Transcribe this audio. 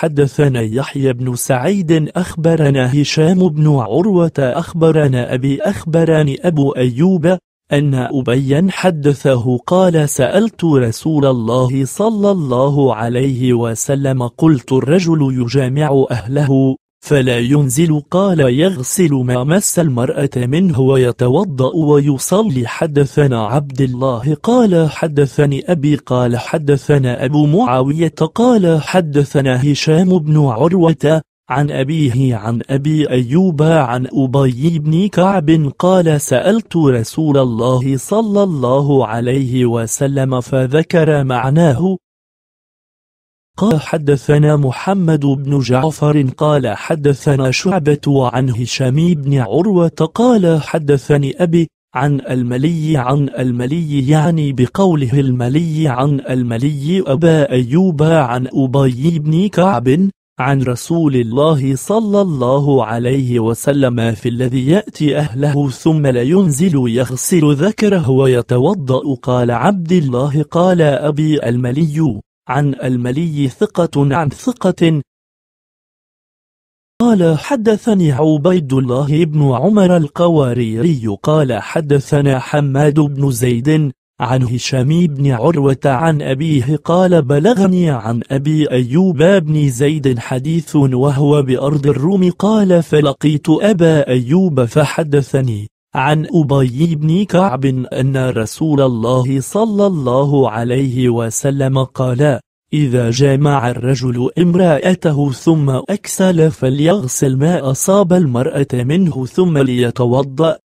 حدثنا يحيى بن سعيد أخبرنا هشام بن عروة أخبرنا أبي أخبرني أبو أيوب أن أبيا حدثه قال سألت رسول الله صلى الله عليه وسلم قلت الرجل يجامع أهله فلا ينزل قال يغسل ما مس المرأة منه ويتوضأ ويصلي حدثنا عبد الله قال حدثني أبي قال حدثنا أبو معاوية قال حدثنا هشام بن عروة عن أبيه عن أبي أيوب عن أبي بن كعب قال سألت رسول الله صلى الله عليه وسلم فذكر معناه قال حدثنا محمد بن جعفر قال حدثنا شعبة عن هشام بن عروة قال حدثني أبي عن الملي عن الملي يعني بقوله الملي عن الملي أبا أيوب عن أبي بن كعب عن رسول الله صلى الله عليه وسلم في الذي يأتي أهله ثم لا ينزل يغسل ذكره ويتوضأ قال عبد الله قال أبي الملي عن الملي ثقة عن ثقة قال حدثني عبيد الله بن عمر القواريري قال حدثنا حماد بن زيد عن هشام بن عروة عن أبيه قال بلغني عن أبي أيوب بن زيد حديث وهو بأرض الروم قال فلقيت أبا أيوب فحدثني عن أبي بن كعب أن رسول الله صلى الله عليه وسلم قال إذا جامع الرجل امرأته ثم أكسل فليغسل ما أصاب المرأة منه ثم ليتوضأ